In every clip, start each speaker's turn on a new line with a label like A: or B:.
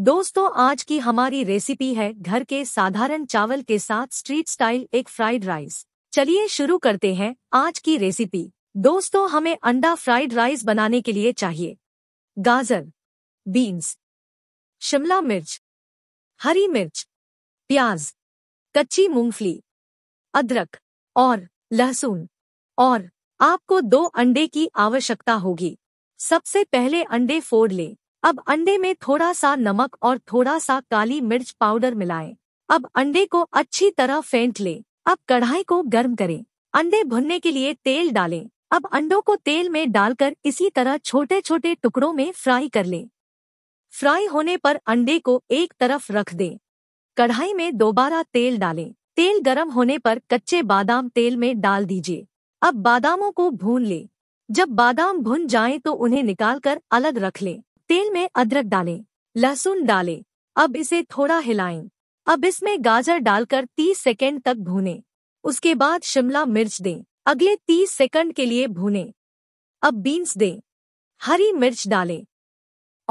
A: दोस्तों आज की हमारी रेसिपी है घर के साधारण चावल के साथ स्ट्रीट स्टाइल एक फ्राइड राइस चलिए शुरू करते हैं आज की रेसिपी दोस्तों हमें अंडा फ्राइड राइस बनाने के लिए चाहिए गाजर बीन्स शिमला मिर्च हरी मिर्च प्याज कच्ची मूंगफली अदरक और लहसुन और आपको दो अंडे की आवश्यकता होगी सबसे पहले अंडे फोड़ लें अब अंडे में थोड़ा सा नमक और थोड़ा सा काली मिर्च पाउडर मिलाएं। अब अंडे को अच्छी तरह फेंट लें। अब कढ़ाई को गर्म करें अंडे भुनने के लिए तेल डालें अब अंडों को तेल में डालकर इसी तरह छोटे छोटे टुकड़ों में फ्राई कर लें फ्राई होने पर अंडे को एक तरफ रख दें कढ़ाई में दोबारा तेल डालें तेल गर्म होने पर कच्चे बादाम तेल में डाल दीजिए अब बादामों को भून लें जब बादाम भुन जाएं तो उन्हें निकालकर अलग रख लें तेल में अदरक डालें लहसुन डालें अब इसे थोड़ा हिलाएं अब इसमें गाजर डालकर 30 सेकंड तक भूनें उसके बाद शिमला मिर्च दें अगले 30 सेकंड के लिए भूनें अब बीन्स दें हरी मिर्च डालें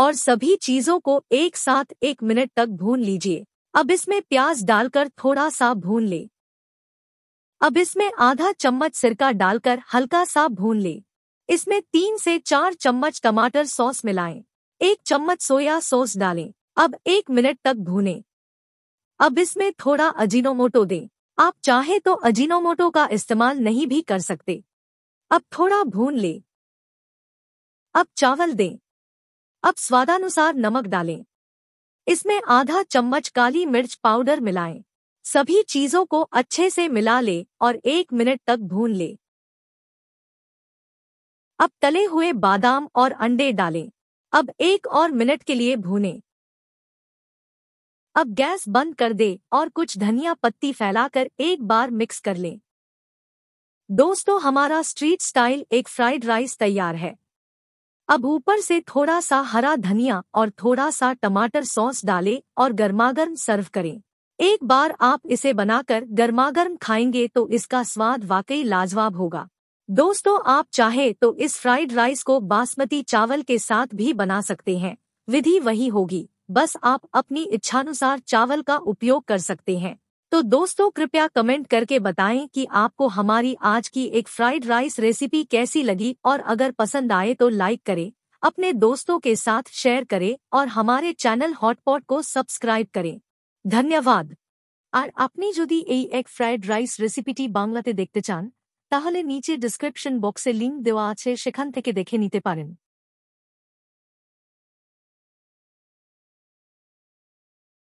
A: और सभी चीज़ों को एक साथ एक मिनट तक भून लीजिए अब इसमें प्याज डालकर थोड़ा सा भून लें अब इसमें आधा चम्मच सिरका डालकर हल्का सा भून लें इसमें तीन से चार चम्मच टमाटर सॉस मिलाएं एक चम्मच सोया सॉस डालें अब एक मिनट तक भूनें अब इसमें थोड़ा अजीनोमोटो दें आप चाहे तो अजीनोमोटो का इस्तेमाल नहीं भी कर सकते अब थोड़ा भून लें अब चावल दें अब स्वादानुसार नमक डालें इसमें आधा चम्मच काली मिर्च पाउडर मिलाएं सभी चीजों को अच्छे से मिला ले और एक मिनट तक भून ले अब तले हुए बादाम और अंडे डालें अब एक और मिनट के लिए भूने अब गैस बंद कर दे और कुछ धनिया पत्ती फैलाकर एक बार मिक्स कर लें दोस्तों हमारा स्ट्रीट स्टाइल एक फ्राइड राइस तैयार है अब ऊपर से थोड़ा सा हरा धनिया और थोड़ा सा टमाटर सॉस डालें और गर्मागर्म सर्व करें एक बार आप इसे बनाकर गर्मागर्म खाएंगे तो इसका स्वाद वाकई लाजवाब होगा दोस्तों आप चाहे तो इस फ्राइड राइस को बासमती चावल के साथ भी बना सकते हैं विधि वही होगी बस आप अपनी इच्छानुसार चावल का उपयोग कर सकते हैं तो दोस्तों कृपया कमेंट करके बताएं कि आपको हमारी आज की एक फ्राइड राइस रेसिपी कैसी लगी और अगर पसंद आए तो लाइक करें अपने दोस्तों के साथ शेयर करें और हमारे चैनल हॉटपॉट को सब्सक्राइब करें धन्यवाद और अपनी যদি एक फ्राइड राइस রাইস बांग्लाते देखते দেখতে তাহলে নিচে ডিসক্রিপশন বক্সে লিঙ্ক দেওয়া আছে সেখান থেকে দেখে নিতে পারেন